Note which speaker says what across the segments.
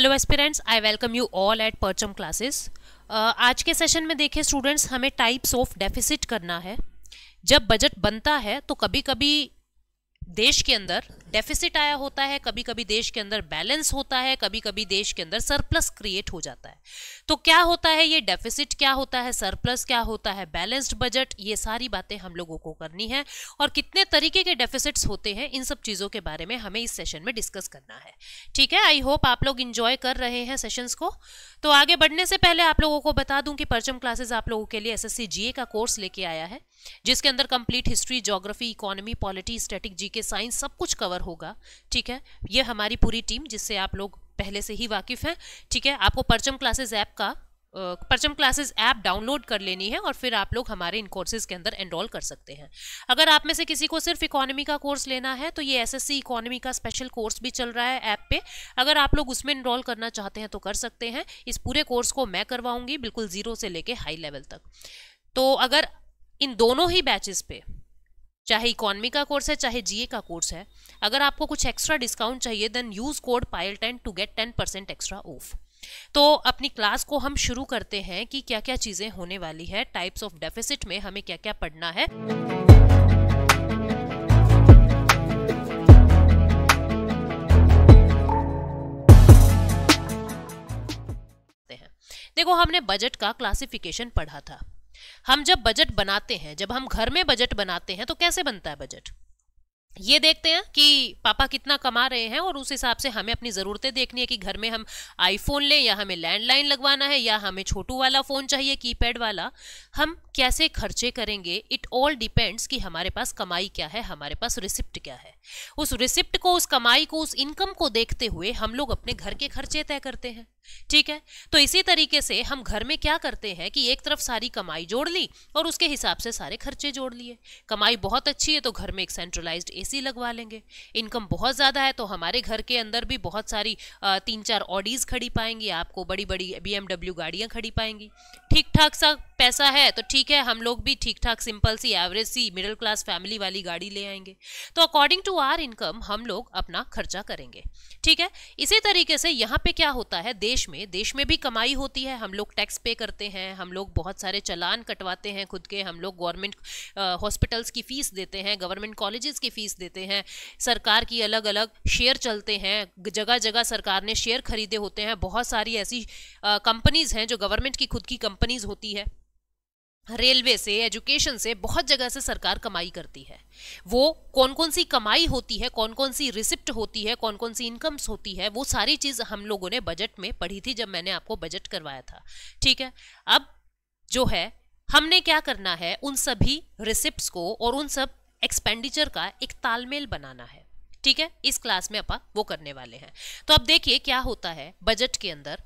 Speaker 1: hello aspirants I welcome you all at Parcham classes आज के session में देखें स्टूडेंट्स हमें टाइप्स ऑफ डेफिसिट करना है जब बजट बनता है तो कभी कभी देश के अंदर डेफिसिट आया होता है कभी कभी देश के अंदर बैलेंस होता है कभी कभी देश के अंदर सरप्लस क्रिएट हो जाता है तो क्या होता है ये डेफिसिट क्या होता है सरप्लस क्या होता है बैलेंस्ड बजट ये सारी बातें हम लोगों को करनी है और कितने तरीके के डेफिसिट्स होते हैं इन सब चीज़ों के बारे में हमें इस सेशन में डिस्कस करना है ठीक है आई होप आप लोग इन्जॉय कर रहे हैं सेशंस को तो आगे बढ़ने से पहले आप लोगों को बता दूँ कि परचम क्लासेज आप लोगों के लिए एस एस का कोर्स लेके आया है जिसके अंदर complete history geography economy polity static G science सब कुछ कवर होगा ठीक है ये हमारी पूरी टीम जिससे आप लोग पहले से ही वाकिफ़ हैं ठीक है आपको परचम क्लासेज ऐप का परचम क्लासेस ऐप डाउनलोड कर लेनी है और फिर आप लोग हमारे इन कोर्सेज के अंदर एनरोल कर सकते हैं अगर आप में से किसी को सिर्फ इकोनॉमी का कोर्स लेना है तो ये एसएससी इकोनॉमी का स्पेशल कोर्स भी चल रहा है ऐप पे अगर आप लोग उसमें इनरोल करना चाहते हैं तो कर सकते हैं इस पूरे कोर्स को मैं करवाऊंगी बिल्कुल ज़ीरो से लेके हाई लेवल तक तो अगर इन दोनों ही बैचेस पे चाहे इकोनॉमी का कोर्स है चाहे जीए का कोर्स है अगर आपको कुछ एक्स्ट्रा डिस्काउंट चाहिए then use code Payal ten to get ten percent extra off तो अपनी क्लास को हम शुरू करते हैं कि क्या क्या चीज़ें होने वाली है टाइप्स ऑफ डेफिसिट में हमें क्या क्या पढ़ना है देखो हमने बजट का क्लासिफिकेशन पढ़ा था हम जब बजट बनाते हैं जब हम घर में बजट बनाते हैं तो कैसे बनता है बजट ये देखते हैं कि पापा कितना कमा रहे हैं और उस हिसाब से हमें अपनी ज़रूरतें देखनी है कि घर में हम आईफोन लें या हमें लैंडलाइन लगवाना है या हमें छोटू वाला फ़ोन चाहिए कीपैड वाला हम कैसे खर्चे करेंगे इट ऑल डिपेंड्स कि हमारे पास कमाई क्या है हमारे पास रिसिप्ट क्या है उस रिसिप्ट को उस कमाई को उस इनकम को देखते हुए हम लोग अपने घर के खर्चे तय करते हैं ठीक है तो इसी तरीके से हम घर में क्या करते हैं कि एक तरफ सारी कमाई जोड़ ली और उसके हिसाब से सारे खर्चे जोड़ लिए कमाई बहुत अच्छी है तो घर में एक सेंट्रलाइज्ड एसी लगवा लेंगे इनकम बहुत ज़्यादा है तो हमारे घर के अंदर भी बहुत सारी तीन चार ऑडीज़ खड़ी पाएंगी आपको बड़ी बड़ी बी गाड़ियां खड़ी पाएंगी ठीक ठाक सा पैसा है तो ठीक है हम लोग भी ठीक ठाक सिंपल सी एवरेज सी मिडिल क्लास फैमिली वाली गाड़ी ले आएंगे तो अकॉर्डिंग टू आर इनकम हम लोग अपना खर्चा करेंगे ठीक है इसी तरीके से यहाँ पे क्या होता है देश में देश में भी कमाई होती है हम लोग टैक्स पे करते हैं हम लोग बहुत सारे चलान कटवाते हैं खुद के हम लोग गवर्नमेंट हॉस्पिटल्स की फ़ीस देते हैं गवर्नमेंट कॉलेजेस की फ़ीस देते हैं सरकार की अलग अलग शेयर चलते हैं जगह जगह सरकार ने शेयर खरीदे होते हैं बहुत सारी ऐसी कंपनीज़ हैं जो गवर्नमेंट की खुद की कंपनीज़ होती है रेलवे से एजुकेशन से बहुत जगह से सरकार कमाई करती है वो कौन कौन सी कमाई होती है कौन कौन सी रिसिप्ट होती है कौन कौन सी इनकम्स होती है वो सारी चीज़ हम लोगों ने बजट में पढ़ी थी जब मैंने आपको बजट करवाया था ठीक है अब जो है हमने क्या करना है उन सभी रिसिप्ट को और उन सब एक्सपेंडिचर का एक तालमेल बनाना है ठीक है इस क्लास में आप वो करने वाले हैं तो अब देखिए क्या होता है बजट के अंदर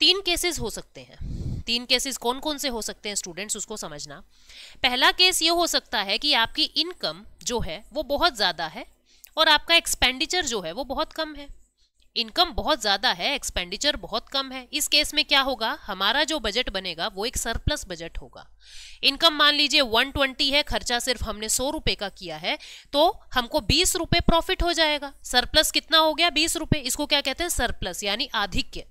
Speaker 1: तीन केसेस हो सकते हैं तीन केसेस कौन कौन से हो सकते हैं स्टूडेंट्स उसको समझना पहला केस ये हो सकता है कि आपकी इनकम जो है वो बहुत ज़्यादा है और आपका एक्सपेंडिचर जो है वो बहुत कम है इनकम बहुत ज़्यादा है एक्सपेंडिचर बहुत कम है इस केस में क्या होगा हमारा जो बजट बनेगा वो एक सरप्लस बजट होगा इनकम मान लीजिए 120 है खर्चा सिर्फ हमने सौ रुपए का किया है तो हमको बीस रुपए प्रॉफिट हो जाएगा सरप्लस कितना हो गया बीस रुपए इसको क्या कहते हैं सरप्लस यानी आधिक्य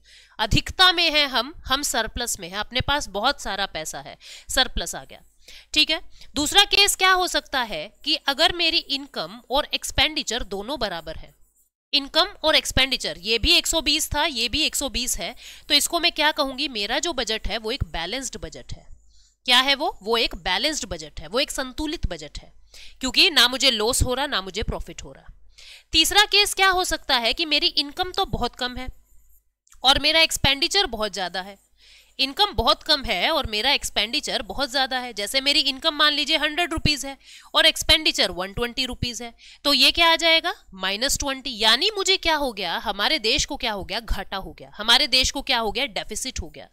Speaker 1: अधिकता में है हम हम सरप्लस में है अपने पास बहुत सारा पैसा है सरप्लस आ गया ठीक है दूसरा केस क्या हो सकता है कि अगर मेरी इनकम और एक्सपेंडिचर दोनों बराबर है इनकम और एक्सपेंडिचर ये भी 120 था ये भी 120 है तो इसको मैं क्या कहूंगी मेरा जो बजट है वो एक बैलेंस्ड बजट है क्या है वो वो एक बैलेंस्ड बजट है वो एक संतुलित बजट है क्योंकि ना मुझे लॉस हो रहा ना मुझे प्रॉफिट हो रहा तीसरा केस क्या हो सकता है कि मेरी इनकम तो बहुत कम है और मेरा एक्सपेंडिचर बहुत ज़्यादा है इनकम बहुत कम है और मेरा एक्सपेंडिचर बहुत ज़्यादा है जैसे मेरी इनकम मान लीजिए हंड्रेड रुपीज़ है और एक्सपेंडिचर वन ट्वेंटी रुपीज़ है तो ये क्या आ जाएगा माइनस ट्वेंटी यानी मुझे क्या हो गया हमारे देश को क्या हो गया घाटा हो गया हमारे देश को क्या हो गया डेफिसिट हो गया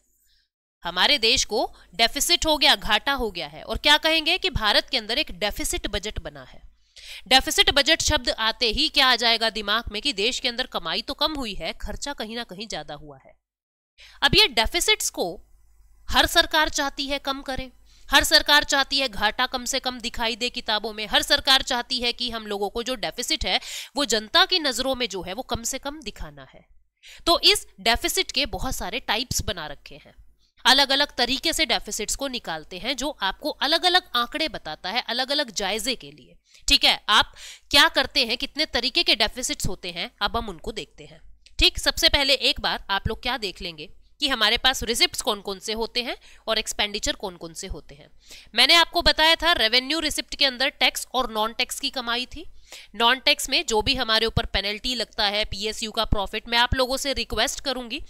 Speaker 1: हमारे देश को डेफिसिट हो गया घाटा हो गया है और क्या कहेंगे कि भारत के अंदर एक डेफिसिट बजट बना है डेफिसिट बजट शब्द आते ही क्या आ जाएगा दिमाग में कि देश के अंदर कमाई तो कम हुई है खर्चा कहीं ना कहीं ज्यादा हुआ है अब ये डेफिसिट्स को हर सरकार चाहती है कम करें हर सरकार चाहती है घाटा कम से कम दिखाई दे किताबों में हर सरकार चाहती है कि हम लोगों को जो डेफिसिट है वो जनता की नजरों में जो है वो कम से कम दिखाना है तो इस डेफिसिट के बहुत सारे टाइप्स बना रखे हैं अलग अलग तरीके से डेफिसिट्स को निकालते हैं जो आपको अलग अलग आंकड़े बताता है अलग अलग जायजे के लिए ठीक है आप क्या करते हैं कितने तरीके के डेफिसिट्स होते हैं अब हम उनको देखते हैं ठीक सबसे पहले एक बार आप लोग क्या देख लेंगे कि हमारे पास रिसिप्ट कौन कौन से होते हैं और एक्सपेंडिचर कौन कौन से होते हैं मैंने आपको बताया था रेवेन्यू रिसिप्ट के अंदर टैक्स और नॉन टैक्स की कमाई थी नॉन टैक्स में जो भी हमारे ऊपर पेनल्टी लगता है पीएसयू का प्रॉफिट मैं आप लोगों से रिक्वेस्ट करूंगी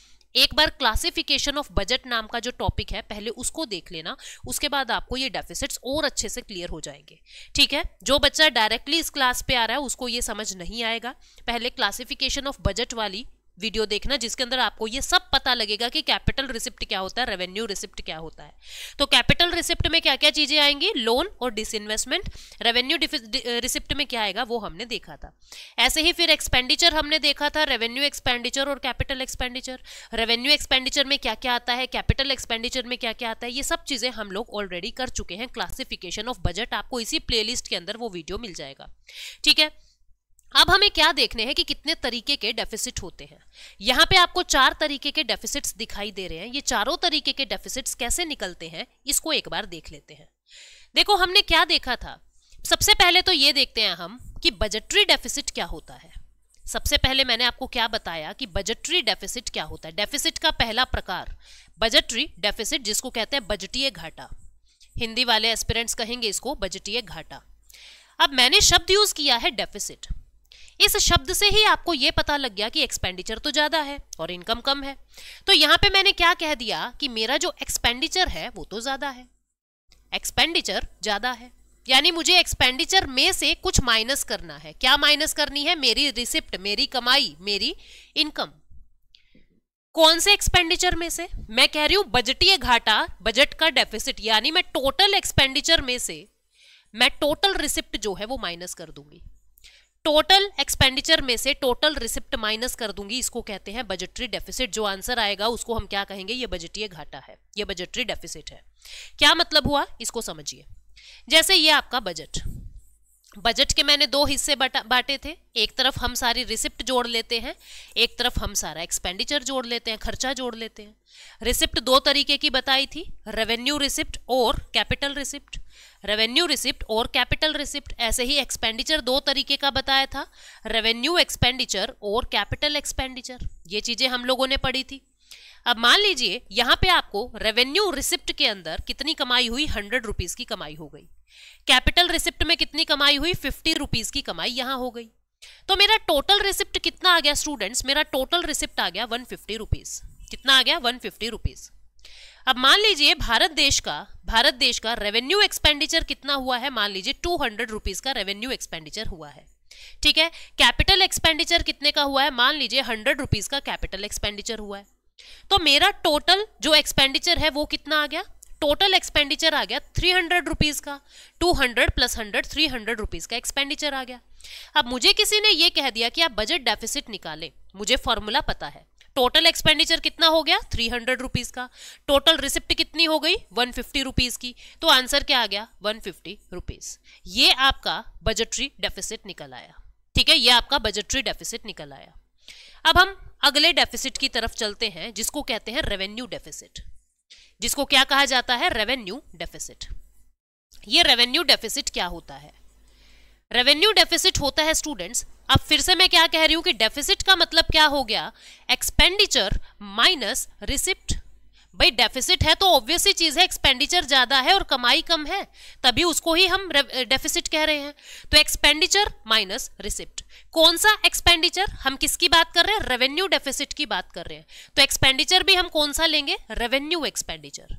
Speaker 1: एक बार क्लासिफिकेशन ऑफ बजट नाम का जो टॉपिक है पहले उसको देख लेना उसके बाद आपको ये डेफिसिट्स और अच्छे से क्लियर हो जाएंगे ठीक है जो बच्चा डायरेक्टली इस क्लास पे आ रहा है उसको ये समझ नहीं आएगा पहले क्लासिफिकेशन ऑफ बजट वाली वीडियो देखना जिसके अंदर आपको ये सब पता लगेगा कि कैपिटल रिसिप्ट क्या होता है रेवेन्यू रिसिप्ट क्या होता है तो कैपिटल रिसिप्ट में क्या क्या चीजें आएंगी लोन और डिसइन्वेस्टमेंट रेवेन्यू रिसिप्ट में क्या आएगा वो हमने देखा था ऐसे ही फिर एक्सपेंडिचर हमने देखा था रेवेन्यू एक्सपेंडिचर और कैपिटल एक्सपेंडिचर रेवेन्यू एक्सपेंडिचर में क्या क्या आता है कैपिटल एक्सपेंडिचर में क्या क्या आता है ये सब चीजें हम लोग ऑलरेडी कर चुके हैं क्लासिफिकेशन ऑफ बजट आपको इसी लिस्ट के अंदर वो वीडियो मिल जाएगा ठीक है अब हमें क्या देखने हैं कि कितने तरीके के डेफिसिट होते हैं यहाँ पे आपको चार तरीके के डेफिसिट्स दिखाई दे रहे हैं ये चारों तरीके के डेफिसिट्स कैसे निकलते हैं इसको एक बार देख लेते हैं देखो हमने क्या देखा था सबसे पहले तो ये देखते हैं हम कि बजटरी डेफिसिट क्या होता है सबसे पहले मैंने आपको क्या बताया कि बजटरी डेफिसिट क्या होता है डेफिसिट का पहला प्रकार बजटरी डेफिसिट जिसको कहते हैं बजटीय घाटा हिंदी वाले एस्पिरेंट्स कहेंगे इसको बजटीय घाटा अब मैंने शब्द यूज किया है डेफिसिट इस शब्द से ही आपको यह पता लग गया कि एक्सपेंडिचर तो ज़्यादा है और इनकम कम है तो यहां पे मैंने क्या कह दिया कि मेरा जो एक्सपेंडिचर है वो तो ज़्यादा है एक्सपेंडिचर ज़्यादा है यानी मुझे एक्सपेंडिचर में से कुछ माइनस करना है क्या माइनस करनी है मेरी रिसिप्ट मेरी कमाई मेरी इनकम कौन से एक्सपेंडिचर में से मैं कह रही हूं बजटीय घाटा बजट का डेफिसिट यानी मैं टोटल एक्सपेंडिचर में से मैं टोटल रिसिप्ट जो है वो माइनस कर दूंगी टोटल एक्सपेंडिचर में से टोटल रिसिप्ट माइनस कर दूंगी इसको कहते हैं बजटरी डेफिसिट जो आंसर आएगा उसको हम क्या कहेंगे ये बजटीय घाटा है ये बजटरी डेफिसिट है क्या मतलब हुआ इसको समझिए जैसे ये आपका बजट बजट के मैंने दो हिस्से बांटे थे एक तरफ हम सारी रिसिप्ट जोड़ लेते हैं एक तरफ हम सारा एक्सपेंडिचर जोड़ लेते हैं खर्चा जोड़ लेते हैं रिसिप्ट दो तरीके की बताई थी रेवेन्यू रिसिप्ट और कैपिटल रिसिप्ट रेवेन्यू रिसिप्ट और कैपिटल रिसिप्ट ऐसे ही एक्सपेंडिचर दो तरीके का बताया था रेवेन्यू एक्सपेंडिचर और कैपिटल एक्सपेंडिचर ये चीज़ें हम लोगों ने पढ़ी थी अब मान लीजिए यहाँ पे आपको रेवेन्यू रिसिप्ट के अंदर कितनी कमाई हुई हंड्रेड रुपीज़ की कमाई हो गई कैपिटल रिसिप्ट में कितनी कमाई हुई फिफ्टी रुपीज की कमाई यहां हो गई तो मेरा टोटल रिसिप्ट कितना आ गया स्टूडेंट्स मेरा टोटल रिसिप्ट आ गया वन फिफ्टी रुपीज कितना आ गया वन फिफ्टी रुपीज अब मान लीजिए भारत देश का भारत देश का रेवेन्यू एक्सपेंडिचर कितना हुआ है मान लीजिए टू हंड्रेड रुपीज का रेवेन्यू एक्सपेंडिचर हुआ है ठीक है कैपिटल एक्सपेंडिचर कितने का हुआ है मान लीजिए हंड्रेड रुपीज का कैपिटल एक्सपेंडिचर हुआ है तो मेरा टोटल जो एक्सपेंडिचर है वो कितना आ गया टोटल एक्सपेंडिचर आ गया थ्री हंड्रेड रुपीज़ का two hundred plus hundred three hundred rupees का एक्सपेंडिचर आ गया अब मुझे किसी ने ये कह दिया कि आप बजट डेफिसिट निकालें मुझे फॉर्मूला पता है टोटल एक्सपेंडिचर कितना हो गया थ्री हंड्रेड रुपीज का टोटल रिसिप्ट कितनी हो गई वन फिफ्टी रुपीज की तो आंसर क्या आ गया वन फिफ्टी रुपीज ये आपका बजटरी डेफिसिट निकल आया ठीक है ये आपका बजटरी डेफिसिट निकल आया अब हम अगले डेफिसिट की तरफ चलते हैं जिसको कहते हैं रेवेन्यू डेफिसिट जिसको क्या कहा जाता है रेवेन्यू डेफिसिट ये रेवेन्यू डेफिसिट क्या होता है रेवेन्यू डेफिसिट होता है स्टूडेंट्स अब फिर से मैं क्या कह रही हूं कि डेफिसिट का मतलब क्या हो गया एक्सपेंडिचर माइनस रिसिप्ट भाई डेफिसिट है तो ऑब्वियसली चीज़ है एक्सपेंडिचर ज़्यादा है और कमाई कम है तभी उसको ही हम डेफिसिट कह रहे हैं तो एक्सपेंडिचर माइनस रिसिप्ट कौन सा एक्सपेंडिचर हम किसकी बात कर रहे हैं रेवेन्यू डेफिसिट की बात कर रहे हैं तो एक्सपेंडिचर भी हम कौन सा लेंगे रेवेन्यू एक्सपेंडिचर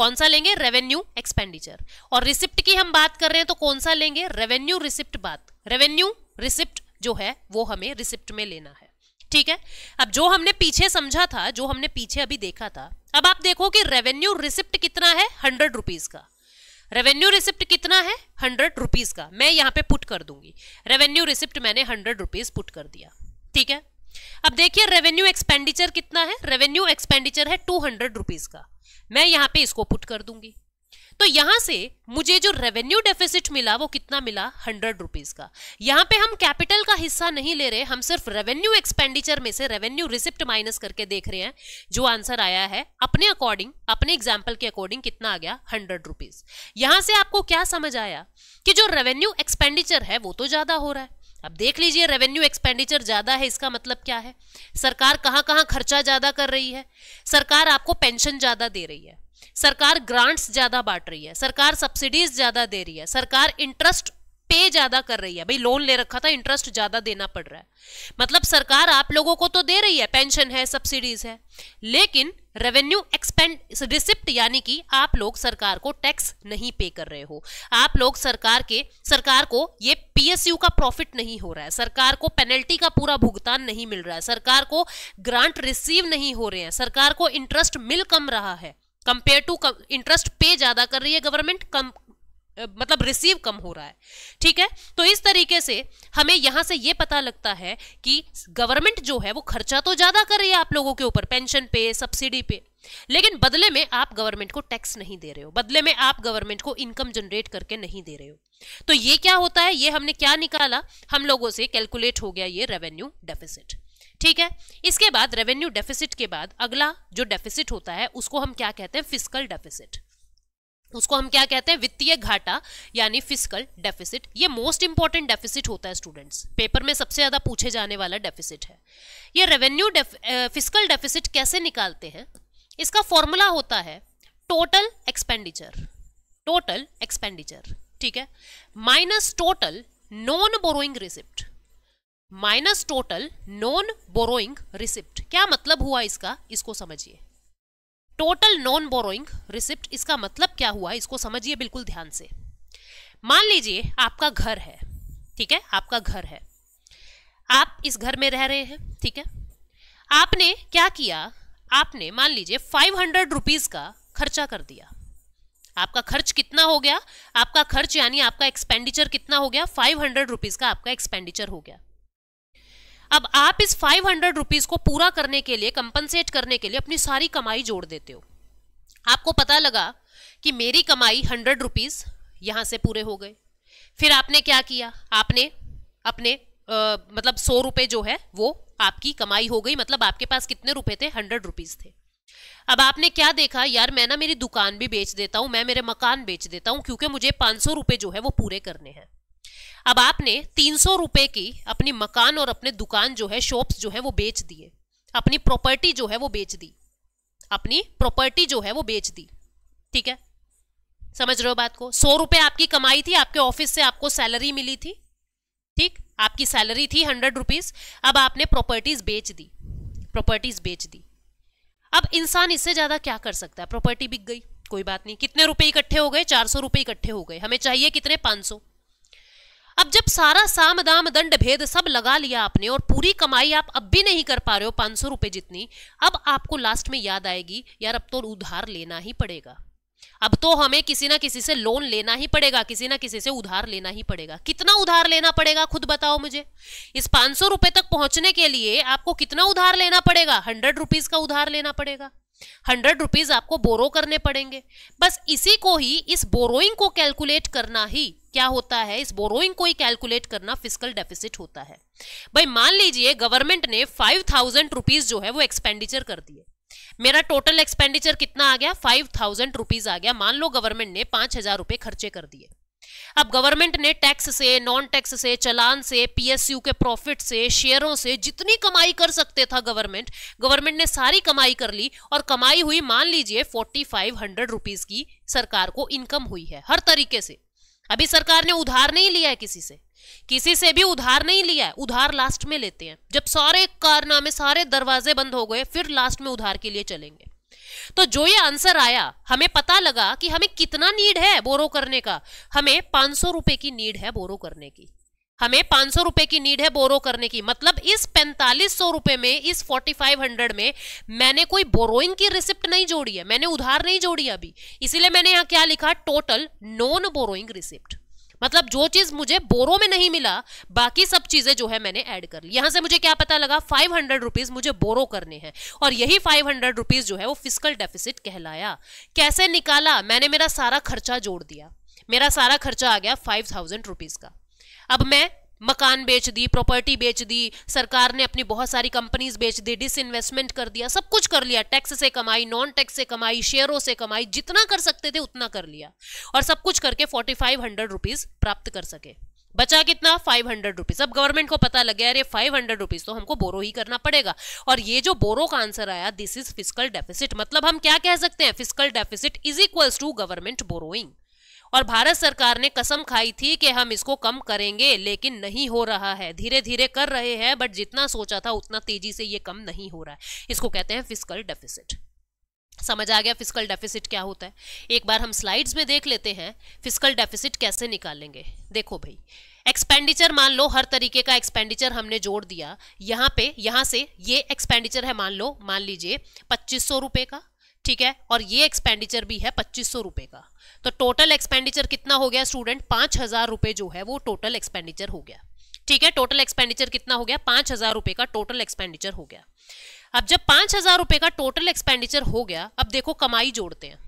Speaker 1: कौन सा लेंगे रेवेन्यू एक्सपेंडिचर और रिसिप्ट की हम बात कर रहे हैं तो कौन सा लेंगे रेवेन्यू रिसिप्ट बात रेवेन्यू रिसिप्ट जो है वो हमें रिसिप्ट में लेना है ठीक है अब जो हमने पीछे समझा था जो हमने पीछे अभी देखा था अब आप देखो कि रेवेन्यू रिसिप्ट कितना है हंड्रेड रुपीज का रेवेन्यू रिसिप्ट कितना है हंड्रेड रुपीज का मैं यहां पे पुट कर दूंगी रेवेन्यू रिसिप्ट मैंने हंड्रेड रुपीज पुट कर दिया ठीक है अब देखिए रेवेन्यू एक्सपेंडिचर कितना है रेवेन्यू एक्सपेंडिचर है टू हंड्रेड रुपीज का मैं यहां पे इसको पुट कर दूंगी तो यहां से मुझे जो रेवेन्यू डेफिसिट मिला वो कितना मिला हंड्रेड रुपीज का यहां पे हम कैपिटल का हिस्सा नहीं ले रहे हम सिर्फ रेवेन्यू एक्सपेंडिचर में से रेवेन्यू रिसिप्ट माइनस करके देख रहे हैं जो आंसर आया है अपने अकॉर्डिंग अपने एग्जाम्पल के अकॉर्डिंग कितना आ गया हंड्रेड रुपीज यहां से आपको क्या समझ आया कि जो रेवेन्यू एक्सपेंडिचर है वो तो ज्यादा हो रहा है अब देख लीजिए रेवेन्यू एक्सपेंडिचर ज्यादा है इसका मतलब क्या है सरकार कहां कहां खर्चा ज्यादा कर रही है सरकार आपको पेंशन ज्यादा दे रही है सरकार ग्रांट्स ज़्यादा बांट रही है सरकार सब्सिडीज ज़्यादा दे रही है सरकार इंटरेस्ट पे ज़्यादा कर रही है भाई लोन ले रखा था इंटरेस्ट ज़्यादा देना पड़ रहा है मतलब सरकार आप लोगों को तो दे रही है पेंशन है सब्सिडीज है लेकिन रेवेन्यू एक्सपेंड रिसिप्ट यानी कि आप लोग सरकार को टैक्स नहीं पे कर रहे हो आप लोग सरकार के सरकार को ये पीएसयू का प्रॉफिट नहीं हो रहा है सरकार को पेनल्टी का पूरा भुगतान नहीं मिल रहा है सरकार को ग्रांट रिसीव नहीं हो रहे हैं सरकार को इंटरेस्ट मिल कम रहा है कंपेयर टू इंटरेस्ट पे ज्यादा कर रही है गवर्नमेंट कम मतलब रिसीव कम हो रहा है ठीक है तो इस तरीके से हमें यहां से यह पता लगता है कि गवर्नमेंट जो है वो खर्चा तो ज्यादा कर रही है आप लोगों के ऊपर पेंशन पे सब्सिडी पे लेकिन बदले में आप गवर्नमेंट को टैक्स नहीं दे रहे हो बदले में आप गवर्नमेंट को इनकम जनरेट करके नहीं दे रहे हो तो ये क्या होता है ये हमने क्या निकाला हम लोगों से कैलकुलेट हो गया ये रेवेन्यू डेफिसिट ठीक है इसके बाद रेवेन्यू डेफिसिट के बाद अगला जो डेफिसिट होता है उसको हम क्या कहते हैं फिजिकल डेफिसिट उसको हम क्या कहते हैं वित्तीय घाटा यानी फिजिकल डेफिसिट ये मोस्ट इंपॉर्टेंट डेफिसिट होता है स्टूडेंट्स पेपर में सबसे ज़्यादा पूछे जाने वाला डेफिसिट है ये रेवेन्यू फिजिकल डेफिसिट कैसे निकालते हैं इसका फॉर्मूला होता है टोटल एक्सपेंडिचर टोटल एक्सपेंडिचर ठीक है minus total non borrowing receipt minus total non borrowing receipt क्या मतलब हुआ इसका इसको समझिए टोटल नॉन बोरोइंग रिसिप्ट इसका मतलब क्या हुआ इसको समझिए बिल्कुल ध्यान से मान लीजिए आपका घर है ठीक है आपका घर है आप इस घर में रह रहे हैं ठीक है आपने क्या किया आपने मान लीजिए फाइव हंड्रेड रुपीज़ का खर्चा कर दिया आपका खर्च कितना हो गया आपका खर्च यानी आपका एक्सपेंडिचर कितना हो गया फाइव हंड्रेड रुपीज़ का आपका एक्सपेंडिचर हो गया अब आप इस फाइव हंड्रेड रुपीज को पूरा करने के लिए कंपनसेट करने के लिए अपनी सारी कमाई जोड़ देते हो आपको पता लगा कि मेरी कमाई हंड्रेड रुपीज यहां से पूरे हो गए फिर आपने क्या किया आपने अपने आ, मतलब सौ रुपये जो है वो आपकी कमाई हो गई मतलब आपके पास कितने रुपए थे हंड्रेड रुपीज थे अब आपने क्या देखा यार मैं ना मेरी दुकान भी बेच देता हूँ मैं मेरे मकान बेच देता हूँ क्योंकि मुझे पाँच सौ रुपये जो है वो पूरे करने हैं अब आपने तीन सौ रुपये की अपनी मकान और अपने दुकान जो है शॉप्स जो है वो बेच दिए अपनी प्रॉपर्टी जो है वो बेच दी अपनी प्रॉपर्टी जो है वो बेच दी ठीक है समझ रहे हो बात को सौ रुपये आपकी कमाई थी आपके ऑफिस से आपको सैलरी मिली थी ठीक आपकी सैलरी थी हंड्रेड रुपीज़ अब आपने प्रॉपर्टीज़ बेच दी प्रॉपर्टीज़ बेच दी अब इंसान इससे ज़्यादा क्या कर सकता है प्रॉपर्टी बिक गई कोई बात नहीं कितने रुपए इकट्ठे हो गए चार सौ रुपये इकट्ठे हो गए हमें चाहिए कितने पाँच सौ अब जब सारा साम दाम दंड भेद सब लगा लिया आपने और पूरी कमाई आप अब भी नहीं कर पा रहे हो पाँच सौ रुपये जितनी अब आपको लास्ट में याद आएगी यार अब तो उधार लेना ही पड़ेगा अब तो हमें किसी ना किसी से लोन लेना ही पड़ेगा किसी ना किसी से उधार लेना ही पड़ेगा कितना उधार लेना पड़ेगा खुद बताओ मुझे इस पाँच सौ रुपये तक पहुंचने के लिए आपको कितना उधार लेना पड़ेगा हंड्रेड रुपीज़ का उधार लेना पड़ेगा हंड्रेड रुपीज़ आपको बोरो करने पड़ेंगे बस इसी को ही इस बोरोइंग को कैलकुलेट करना ही क्या होता है इस बोरोइंग को ही कैलकुलेट करना फिजिकल डेफिसिट होता है भाई मान लीजिए गवर्नमेंट ने फाइव थाउजेंड रुपीज जो है वो एक्सपेंडिचर कर दिए मेरा टोटल एक्सपेंडिचर कितना आ गया फाइव थाउजेंड रुपीज आ गया मान लो गवर्नमेंट ने पांच हजार रुपए खर्चे कर दिए अब गवर्नमेंट ने टैक्स से नॉन टैक्स से चलान से पीएसयू के प्रॉफिट से शेयरों से जितनी कमाई कर सकते था गवर्नमेंट गवर्नमेंट ने सारी कमाई कर ली और कमाई हुई मान लीजिए फोर्टी फाइव हंड्रेड रुपीज की सरकार को इनकम हुई है हर तरीके से अभी सरकार ने उधार नहीं लिया है किसी से किसी से भी उधार नहीं लिया है उधार लास्ट में लेते हैं जब सारे कारनामे सारे दरवाजे बंद हो गए फिर लास्ट में उधार के लिए चलेंगे तो जो ये आंसर आया हमें पता लगा कि हमें कितना नीड है बोरो करने का हमें पांच सौ रुपए की नीड है बोरो करने की हमें पांच सौ रुपए की नीड है बोरो करने की मतलब इस पैंतालीस सौ रुपए में इस फोर्टी फाइव हंड्रेड में मैंने कोई बोरोइंग की रिसिप्ट नहीं जोड़ी है मैंने उधार नहीं जोड़ी अभी इसीलिए मैंने यहाँ क्या लिखा टोटल नॉन बोरोइंग रिसिप्ट मतलब जो चीज मुझे बोरो में नहीं मिला बाकी सब चीजें जो है मैंने ऐड कर ली यहां से मुझे क्या पता लगा फाइव हंड्रेड रुपीज मुझे बोरो करने हैं और यही फाइव हंड्रेड रुपीज जो है वो फिजिकल डेफिसिट कहलाया कैसे निकाला मैंने मेरा सारा खर्चा जोड़ दिया मेरा सारा खर्चा आ गया फाइव थाउजेंड रुपीज का अब मैं मकान बेच दी प्रॉपर्टी बेच दी सरकार ने अपनी बहुत सारी कंपनीज बेच दी डिस इन्वेस्टमेंट कर दिया सब कुछ कर लिया टैक्स से कमाई नॉन टैक्स से कमाई शेयरों से कमाई जितना कर सकते थे उतना कर लिया और सब कुछ करके फोर्टी फाइव हंड्रेड रुपीज प्राप्त कर सके बचा कितना फाइव हंड्रेड रुपीज अब गवर्नमेंट को पता लग गया अरे फाइव हंड्रेड रुपीज तो हमको बोरो ही करना पड़ेगा और ये जो बोरो का आंसर आया दिस इज फिजिकल डेफिसिट मतलब हम क्या कह सकते हैं physical deficit is equals to government borrowing और भारत सरकार ने कसम खाई थी कि हम इसको कम करेंगे लेकिन नहीं हो रहा है धीरे धीरे कर रहे हैं बट जितना सोचा था उतना तेजी से ये कम नहीं हो रहा है इसको कहते हैं फिजिकल डेफिसिट समझ आ गया फिजिकल डेफिसिट क्या होता है एक बार हम स्लाइड्स में देख लेते हैं फिजिकल डेफिसिट कैसे निकालेंगे देखो भाई एक्सपेंडिचर मान लो हर तरीके का एक्सपेंडिचर हमने जोड़ दिया यहाँ पे यहाँ से ये एक्सपेंडिचर है मान लो मान लीजिए पच्चीस सौ रुपये का ठीक है और ये एक्सपेंडिचर भी है पच्चीस सौ रुपए का तो टोटल एक्सपेंडिचर कितना हो गया स्टूडेंट पांच हज़ार रुपए जो है वो टोटल एक्सपेंडिचर हो गया ठीक है टोटल एक्सपेंडिचर कितना हो गया पांच हज़ार रुपए का टोटल एक्सपेंडिचर हो गया अब जब पांच हज़ार रुपए का टोटल एक्सपेंडिचर हो गया अब देखो कमाई जोड़ते हैं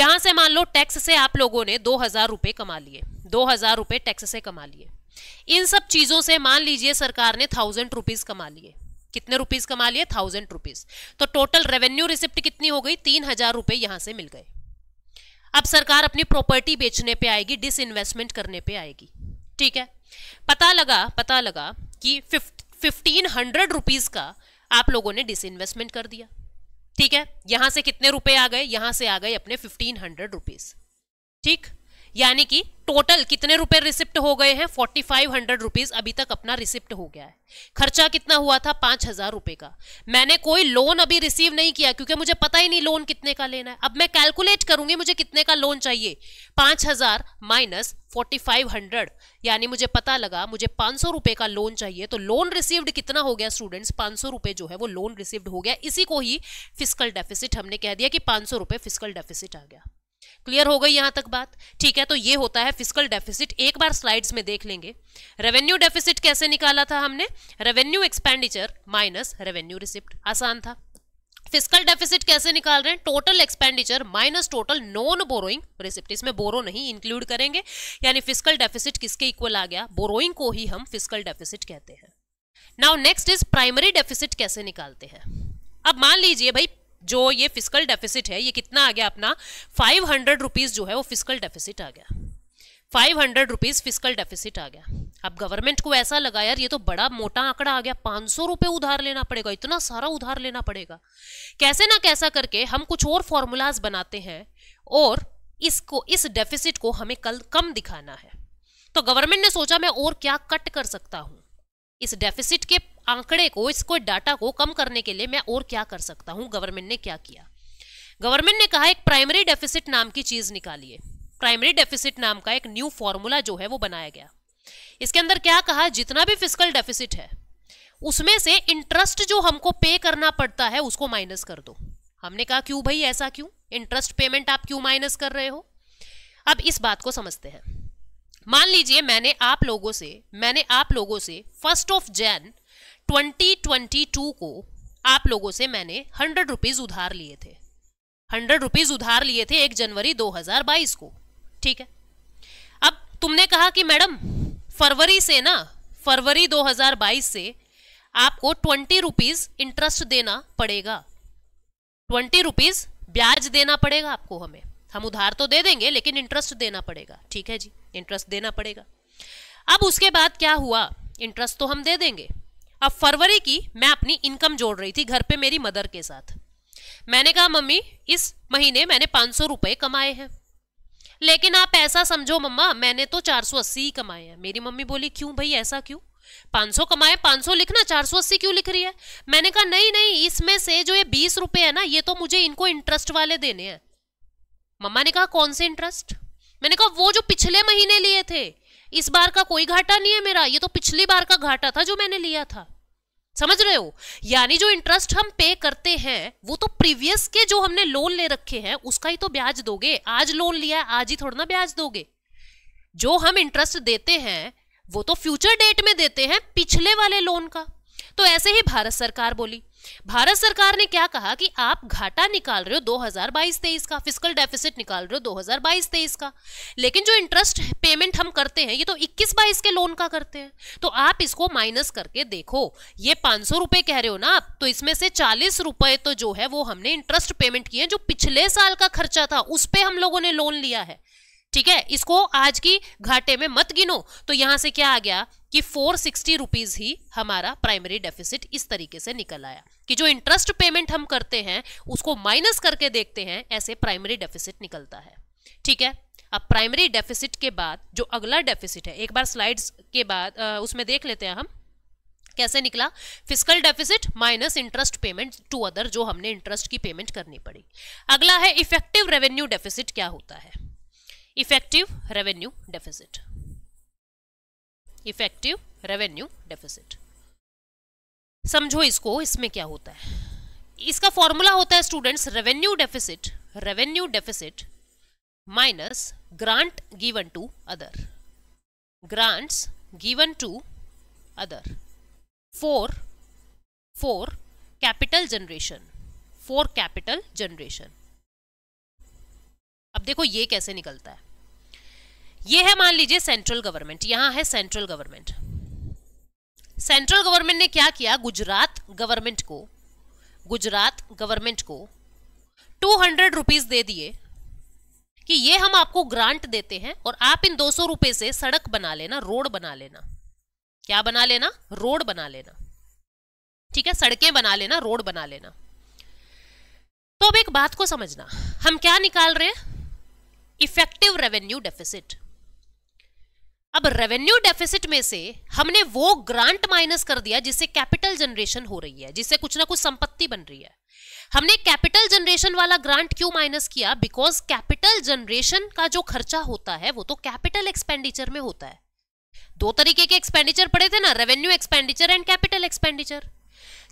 Speaker 1: यहां से मान लो टैक्स से आप लोगों ने दो हज़ार रुपए कमा लिए दो हज़ार रुपए टैक्स से कमा लिए इन सब चीज़ों से मान लीजिए सरकार ने थाउजेंड रुपीज़ कमा लिए कितने रुपीज कमा लिए थाउजेंड रुपीज तो टोटल रेवेन्यू रिसिप्ट कितनी हो गई तीन हजार रुपए यहां से मिल गए अब सरकार अपनी प्रॉपर्टी बेचने पे आएगी डिस इन्वेस्टमेंट करने पे आएगी ठीक है पता लगा पता लगा कि फिफ्टीन हंड्रेड रुपीज का आप लोगों ने डिस इन्वेस्टमेंट कर दिया ठीक है यहां से कितने रुपए आ गए यहां से आ गए अपने फिफ्टीन हंड्रेड रुपीज ठीक यानी कि टोटल कितने रुपए रिसिप्ट हो गए हैं फोर्टी फाइव हंड्रेड रुपीज अभी तक अपना रिसिप्ट हो गया है खर्चा कितना हुआ था पांच हजार रुपए का मैंने कोई लोन अभी रिसीव नहीं किया क्योंकि मुझे पता ही नहीं लोन कितने का लेना है अब मैं कैलकुलेट करूंगी मुझे कितने का लोन चाहिए पांच हजार माइनस फोर्टी फाइव हंड्रेड यानी मुझे पता लगा मुझे पांच सौ रुपए का लोन चाहिए तो लोन रिसीव्ड कितना हो गया स्टूडेंट्स पांच सौ रुपए जो है वो लोन रिसीव्ड हो गया इसी को ही फिजिकल डेफिसिट हमने कह दिया कि पांच सौ रुपए फिजिकल डेफिसिट आ गया क्लियर हो गई यहां तक बात ठीक है तो ये होता है फिजिकल डेफिसिट एक बार स्लाइड्स में देख लेंगे रेवेन्यू डेफिसिट कैसे निकाला था हमने revenue expenditure minus revenue receipt आसान था फिजिकल डेफिसिट कैसे निकाल रहे हैं total expenditure minus total non borrowing receipt इसमें बोरो नहीं इंक्लूड करेंगे यानी फिजिकल डेफिसिट किसके इक्वल आ गया बोरोइंग को ही हम फिजिकल डेफिसिट कहते हैं now next is primary deficit कैसे निकालते हैं अब मान लीजिए भाई जो ये फिजिकल डेफिसिट है ये कितना आ गया अपना फाइव हंड्रेड रुपीज़ जो है वो फिजिकल डेफिसिट आ गया five hundred rupees physical deficit आ गया अब गवर्नमेंट को ऐसा लगा यार ये तो बड़ा मोटा आंकड़ा आ गया पाँच सौ रुपए उधार लेना पड़ेगा इतना सारा उधार लेना पड़ेगा कैसे ना कैसा करके हम कुछ और फॉर्मूलाज बनाते हैं और इसको इस डेफिसिट को हमें कल कम दिखाना है तो गवर्नमेंट ने सोचा मैं और क्या कट कर सकता हूँ इस डेफिसिट के आंकड़े को इसको डाटा को कम करने के लिए मैं और क्या कर सकता हूँ गवर्नमेंट ने क्या किया गवर्नमेंट ने कहा एक प्राइमरी डेफिसिट नाम की चीज़ निकालिए प्राइमरी डेफिसिट नाम का एक न्यू फॉर्मूला जो है वो बनाया गया इसके अंदर क्या कहा जितना भी फिजिकल डेफिसिट है उसमें से इंटरेस्ट जो हमको पे करना पड़ता है उसको माइनस कर दो हमने कहा क्यों भाई ऐसा क्यों इंटरेस्ट पेमेंट आप क्यों माइनस कर रहे हो अब इस बात को समझते हैं मान लीजिए मैंने आप लोगों से मैंने आप लोगों से फर्स्ट ऑफ जैन 2022 को आप लोगों से मैंने हंड्रेड रुपीज उधार लिए थे हंड्रेड रुपीज उधार लिए थे एक जनवरी 2022 को ठीक है अब तुमने कहा कि मैडम फरवरी से ना फरवरी 2022 से आपको ट्वेंटी रुपीज इंटरेस्ट देना पड़ेगा ट्वेंटी रुपीज ब्याज देना पड़ेगा आपको हमें हम उधार तो दे देंगे लेकिन इंटरेस्ट देना पड़ेगा ठीक है जी इंटरेस्ट देना पड़ेगा अब उसके बाद क्या हुआ इंटरेस्ट तो हम दे देंगे अब फरवरी की मैं अपनी इनकम जोड़ रही थी घर पे मेरी मदर के साथ मैंने कहा मम्मी इस महीने मैंने पाँच सौ रुपये कमाए हैं लेकिन आप ऐसा समझो मम्मा मैंने तो चार सौ अस्सी ही कमाए हैं मेरी मम्मी बोली क्यों भाई ऐसा क्यों पाँच सौ कमाए पाँच सौ लिखना चार सौ अस्सी क्यों लिख रही है मैंने कहा नहीं नहीं इसमें से जो ये बीस रुपये है ना ये तो मुझे इनको इंटरेस्ट वाले देने हैं मम्मा ने कहा कौन से इंटरेस्ट मैंने कहा वो जो पिछले महीने लिए थे इस बार का कोई घाटा नहीं है मेरा ये तो पिछली बार का घाटा था जो मैंने लिया था समझ रहे हो यानी जो इंटरेस्ट हम पे करते हैं वो तो प्रीवियस के जो हमने लोन ले रखे हैं उसका ही तो ब्याज दोगे आज लोन लिया आज ही थोड़ा ना ब्याज दोगे जो हम इंटरेस्ट देते हैं वो तो फ्यूचर डेट में देते हैं पिछले वाले लोन का तो ऐसे ही भारत सरकार बोली भारत सरकार ने क्या कहा कि आप घाटा निकाल रहे हो 2022-23 का फिजिकल डेफिसिट निकाल रहे हो 2022-23 का लेकिन जो इंटरेस्ट पेमेंट हम करते हैं ये तो 21-22 के लोन का करते हैं तो आप इसको माइनस करके देखो ये पांच सौ कह रहे हो ना आप तो इसमें से चालीस रुपए तो जो है वो हमने इंटरेस्ट पेमेंट किए जो पिछले साल का खर्चा था उस पर हम लोगों ने लोन लिया है ठीक है इसको आज की घाटे में मत गिनो तो यहां से क्या आ गया कि फोर सिक्सटी रुपीज ही हमारा प्राइमरी डेफिसिट इस तरीके से निकल आया कि जो इंटरेस्ट पेमेंट हम करते हैं उसको माइनस करके देखते हैं ऐसे प्राइमरी डेफिसिट निकलता है ठीक है अब प्राइमरी डेफिसिट के बाद जो अगला डेफिसिट है एक बार स्लाइड्स के बाद आ, उसमें देख लेते हैं हम कैसे निकला physical deficit minus interest payment to other जो हमने इंटरेस्ट की पेमेंट करनी पड़ी अगला है इफेक्टिव रेवेन्यू डेफिसिट क्या होता है effective revenue deficit effective revenue deficit समझो इसको इसमें क्या होता है इसका फॉर्मूला होता है students revenue deficit revenue deficit minus grant given to other grant given to other for for capital generation for capital generation अब देखो ये कैसे निकलता है ये है मान लीजिए सेंट्रल गवर्नमेंट यहां है सेंट्रल गवर्नमेंट सेंट्रल गवर्नमेंट ने क्या किया गुजरात गवर्नमेंट को गुजरात गवर्नमेंट को टू हंड्रेड रुपीज दे दिए कि ये हम आपको ग्रांट देते हैं और आप इन दो सौ रुपए से सड़क बना लेना रोड बना लेना क्या बना लेना रोड बना लेना ठीक है सड़कें बना लेना रोड बना लेना तो अब एक बात को समझना हम क्या निकाल रहे हैं इफेक्टिव रेवेन्यू डेफिसिट अब रेवेन्यू डेफिसिट में से हमने वो ग्रांट माइनस कर दिया जिससे कैपिटल जनरेशन हो रही है जिससे कुछ ना कुछ संपत्ति बन रही है हमने कैपिटल जनरेशन वाला ग्रांट क्यों माइनस किया बिकॉज कैपिटल जनरेशन का जो खर्चा होता है वो तो कैपिटल एक्सपेंडिचर में होता है दो तरीके के एक्सपेंडिचर पड़े थे ना revenue expenditure and capital expenditure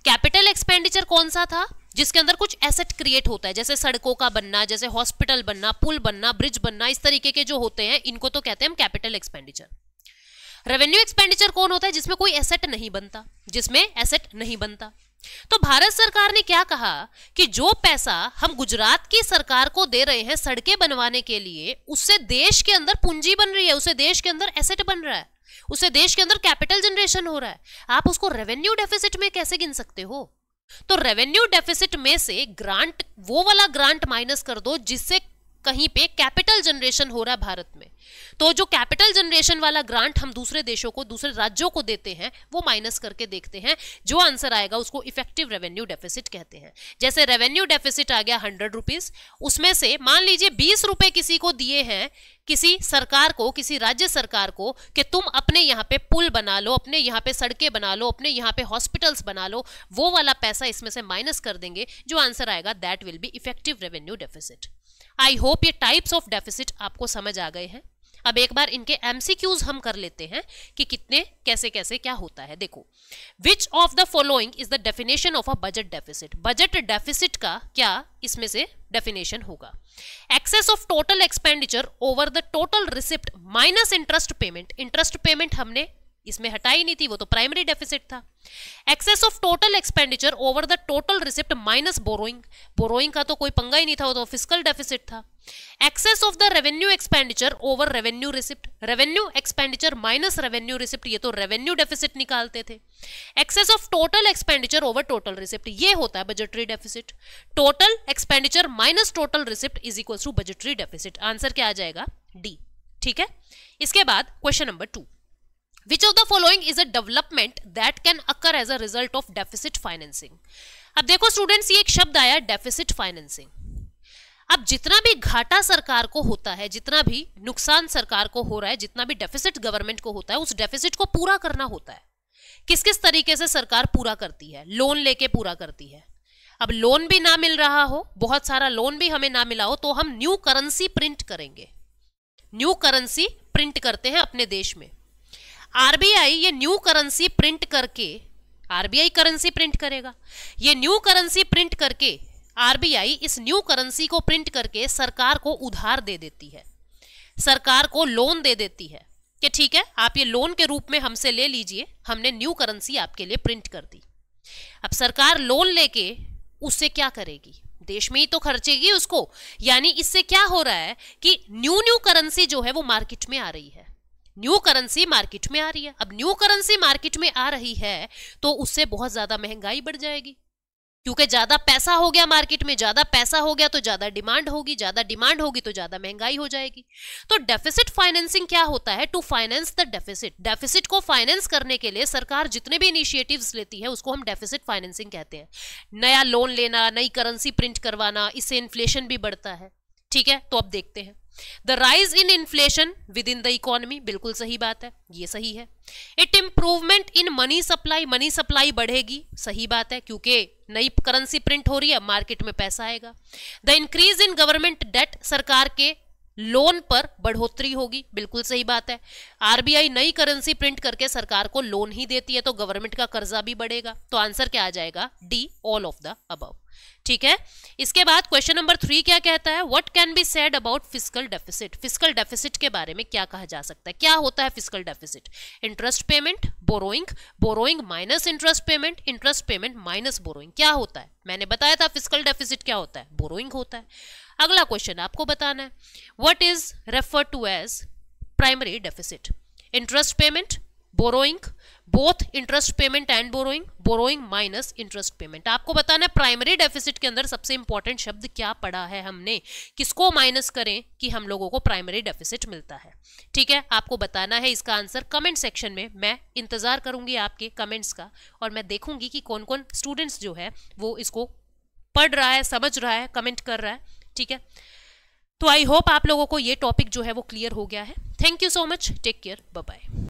Speaker 1: capital expenditure कौन सा था जिसके अंदर कुछ एसेट क्रिएट होता है जैसे सड़कों का बनना जैसे हॉस्पिटल बनना पुल बनना ब्रिज बनना इस तरीके के जो होते हैं इनको तो कहते हैं हम कैपिटल एक्सपेंडिचर रेवेन्यू एक्सपेंडिचर कौन होता है जिसमें कोई एसेट नहीं बनता जिसमें एसेट नहीं बनता तो भारत सरकार ने क्या कहा कि जो पैसा हम गुजरात की सरकार को दे रहे हैं सड़कें बनवाने के लिए उससे देश के अंदर पूंजी बन रही है उसे देश के अंदर एसेट बन रहा है उसे देश के अंदर कैपिटल जनरेशन हो रहा है आप उसको रेवेन्यू डेफिसिट में कैसे गिन सकते हो तो रेवेन्यू डेफिसिट में से ग्रांट वो वाला ग्रांट माइनस कर दो जिससे कहीं पे कैपिटल जनरेशन हो रहा है भारत में तो जो कैपिटल जनरेशन वाला ग्रांट हम दूसरे देशों को दूसरे राज्यों को देते हैं वो माइनस करके देखते हैं जो आंसर आएगा उसको इफेक्टिव रेवेन्यू डेफिसिट कहते हैं जैसे रेवेन्यू डेफिसिट आ गया हंड्रेड रुपीज उसमें से मान लीजिए बीस रुपए किसी को दिए हैं किसी सरकार को किसी राज्य सरकार को कि तुम अपने यहाँ पे पुल बना लो अपने यहाँ पे सड़कें बना लो अपने यहाँ पे हॉस्पिटल्स बना लो वो वाला पैसा इसमें से माइनस कर देंगे जो आंसर आएगा that will be effective revenue deficit I hope ये टाइप्स ऑफ डेफिसिट आपको समझ आ गए हैं अब एक बार इनके एमसीक्यूज हम कर लेते हैं कि कितने कैसे कैसे क्या होता है देखो which of the following is the definition of a budget deficit budget deficit का क्या इसमें से डेफिनेशन होगा excess of total expenditure over the total receipt minus interest payment interest payment हमने इसमें हटाई नहीं थी वो तो प्राइमरी डेफिसिट था excess of total expenditure over the total receipt minus borrowing borrowing का तो कोई पंगा ही नहीं था वो तो फिजिकल डेफिसिट था excess of the revenue expenditure over revenue receipt revenue expenditure minus revenue receipt ये तो रेवेन्यू डेफिसिट निकालते थे excess of total expenditure over total receipt ये होता है budgetary deficit total expenditure minus total receipt is equal to budgetary deficit answer क्या आ जाएगा डी ठीक है इसके बाद question number two which of the following is a development that can occur as a result of deficit financing अब देखो students ये एक शब्द आया डेफिसिट फाइनेंसिंग अब जितना भी घाटा सरकार को होता है जितना भी नुकसान सरकार को हो रहा है जितना भी डेफिसिट गवर्नमेंट को होता है उस डेफिसिट को पूरा करना होता है किस किस तरीके से सरकार पूरा करती है लोन लेके पूरा करती है अब लोन भी ना मिल रहा हो बहुत सारा लोन भी हमें ना मिला हो तो हम न्यू करेंसी प्रिंट करेंगे न्यू करेंसी प्रिंट करते हैं अपने देश में आरबीआई ये न्यू करेंसी प्रिंट करके आरबीआई करेंसी प्रिंट करेगा ये न्यू करेंसी प्रिंट करके आरबीआई इस न्यू करेंसी को प्रिंट करके सरकार को उधार दे देती है सरकार को लोन दे देती है कि ठीक है आप ये लोन के रूप में हमसे ले लीजिए हमने न्यू करेंसी आपके लिए प्रिंट कर दी अब सरकार लोन लेके उससे क्या करेगी देश में ही तो खर्चेगी उसको यानी इससे क्या हो रहा है कि न्यू न्यू करेंसी जो है वो मार्केट में आ रही है न्यू करेंसी मार्केट में आ रही है अब न्यू करेंसी मार्केट में आ रही है तो उससे बहुत ज्यादा महंगाई बढ़ जाएगी क्योंकि ज्यादा पैसा हो गया मार्केट में ज्यादा पैसा हो गया तो ज्यादा डिमांड होगी ज्यादा डिमांड होगी तो ज्यादा महंगाई हो जाएगी तो डेफिसिट फाइनेंसिंग क्या होता है to finance the deficit deficit को फाइनेंस करने के लिए सरकार जितने भी इनिशिएटिव लेती है उसको हम डेफिसिट फाइनेंसिंग कहते हैं नया लोन लेना नई करेंसी प्रिंट करवाना इससे इन्फ्लेशन भी बढ़ता है ठीक है तो अब देखते हैं the rise in inflation with in the economy बिल्कुल सही बात है ये सही है it improvement in money supply money supply बढ़ेगी सही बात है क्योंकि नई करेंसी प्रिंट हो रही है मार्केट में पैसा आएगा the increase in government debt सरकार के लोन पर बढ़ोतरी होगी बिल्कुल सही बात है आरबीआई नई करेंसी प्रिंट करके सरकार को लोन ही देती है तो गवर्नमेंट का कर्जा भी बढ़ेगा तो आंसर क्या आ जाएगा D all of the above ठीक है इसके बाद क्वेश्चन नंबर थ्री क्या कहता है what can be said about physical deficit physical deficit के बारे में क्या कहा जा सकता है क्या होता है physical deficit interest payment borrowing borrowing minus interest payment interest payment minus borrowing क्या होता है मैंने बताया था फिजिकल डेफिसिट क्या होता है बोरोइंग होता है अगला क्वेश्चन आपको बताना है what is refer to as primary deficit interest payment borrowing both interest payment and borrowing borrowing minus interest payment आपको बताना है प्राइमरी डेफिसिट के अंदर सबसे इंपॉर्टेंट शब्द क्या पढ़ा है हमने किसको माइनस करें कि हम लोगों को प्राइमरी डेफिसिट मिलता है ठीक है आपको बताना है इसका आंसर कमेंट सेक्शन में मैं इंतजार करूंगी आपके कमेंट्स का और मैं देखूंगी कि कौन कौन स्टूडेंट्स जो है वो इसको पढ़ रहा है समझ रहा है कमेंट कर रहा है ठीक है तो आई होप आप लोगों को ये टॉपिक जो है वो क्लियर हो गया है thank you so much take care bye